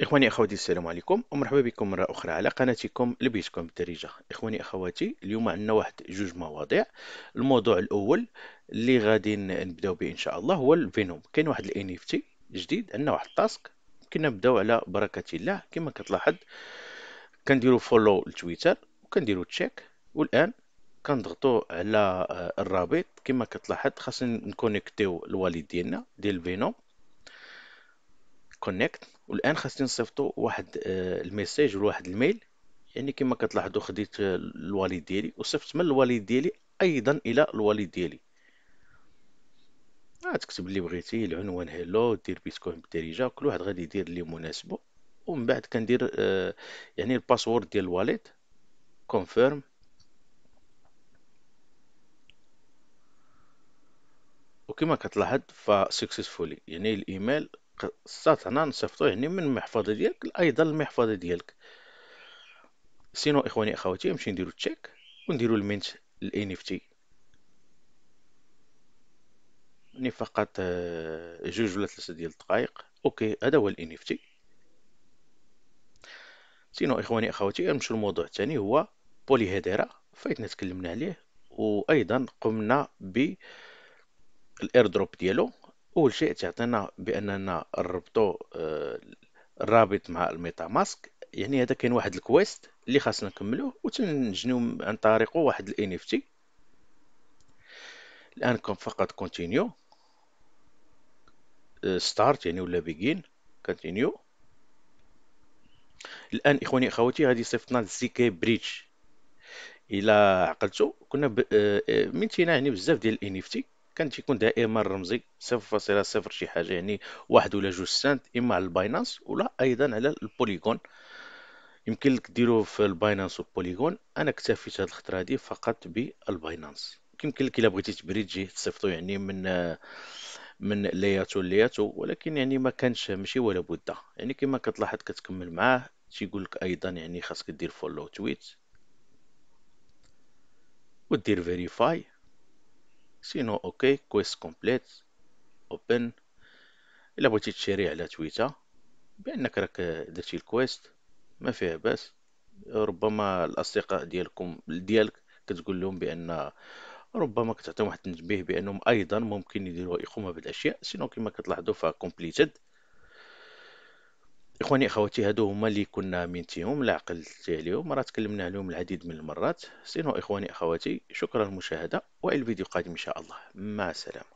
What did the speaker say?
إخواني أخواتي السلام عليكم ومرحبا بكم مرة أخرى على قناتكم لبيتكم بالدارجة إخواني أخواتي اليوم عندنا واحد جوج مواضيع الموضوع الأول اللي غادي نبداو به إن شاء الله هو الفينوم كاين واحد الانيفتي جديد عندنا واحد التاسك كنا نبداو على بركة الله كما كتلاحظ كنديرو فولو لتويتر وكنديرو تشيك والآن كنضغطو على آه، الرابط كما كتلاحظ خاصنا نكونيكتيو الوالد ديالنا ديال الفينوم كونيكت والان خاصني نصيفطو واحد آه، الميساج لواحد الميل يعني كما كتلاحظوا خديت آه، الواليد ديالي وصيفطت من الواليد ديالي ايضا الى الواليد ديالي آه، تكتب اللي بغيتي العنوان هلو دير بيتكوين بالدارجه كل واحد غادي يدير اللي مناسبه ومن بعد كندير يعني الباسورد ديال الوالد كونفيرم وكما كتلاحظ فسكسسفولي يعني الايميل هنا نصيفطو يعني من المحفظه ديالك ايضا المحفظه ديالك سينو اخواني اخواتي نمشي نديرو تشيك ونديرو المنت الان اف تي يعني فقط جوج ولا ثلاثه ديال الدقائق اوكي هذا هو الان اف تي سينو اخواني اخواتي نمشيو الموضوع الثاني هو بولي هيدرا فايتنا تكلمنا عليه وايضا قمنا دروب ديالو اول شيء تعطينا باننا نربطو الرابط آه، مع الميتا ماسك يعني هذا كاين واحد الكويست اللي خاصنا نكملوه وتنجنيو عن طريقه واحد الان اف تي الان كون فقط كونتينيو ستارت آه، يعني ولا بيجين كونتينيو الان اخواني اخواتي غادي يصيفطنا للسي كي بريدج الى عقلتو كنا ب... آه، منتينا يعني بزاف ديال الان اف تي كان تيكون دائما رمزي 0.0 شي حاجه يعني واحد ولا جوج سنت اما على الباينانس ولا ايضا على البوليغون يمكن لك ديرو في الباينانس والبوليغون انا اكتفيت هذه الخطره هذه فقط بالباينانس يمكن لك الا بغيتي تبريدجي تجي تصيفطو يعني من من لياتو لياتو ولكن يعني ما كانش ماشي ولا بد يعني كما كتلاحظ كتكمل معاه تيقول لك ايضا يعني خاصك دير فولو تويت ودير فيريفاي سينو اوكي كويست كومبليت اوبن الا بغيتي تشري على تويتا بانك راك درتي الكويست ما فيها باس ربما الاصدقاء ديالكم ديالك كتقول لهم بان ربما كتعطيهم واحد التنبيه بانهم ايضا ممكن يديروا يقوموا بهاد الاشياء سينو كما كتلاحظوا فكومبليتد اخواني اخواتي هادو هما اللي كنا منتيهم العقل التالي عليهم راه تكلمنا عليهم العديد من المرات سينو اخواني اخواتي شكرا للمشاهده والى الفيديو القادم ان شاء الله مع السلامه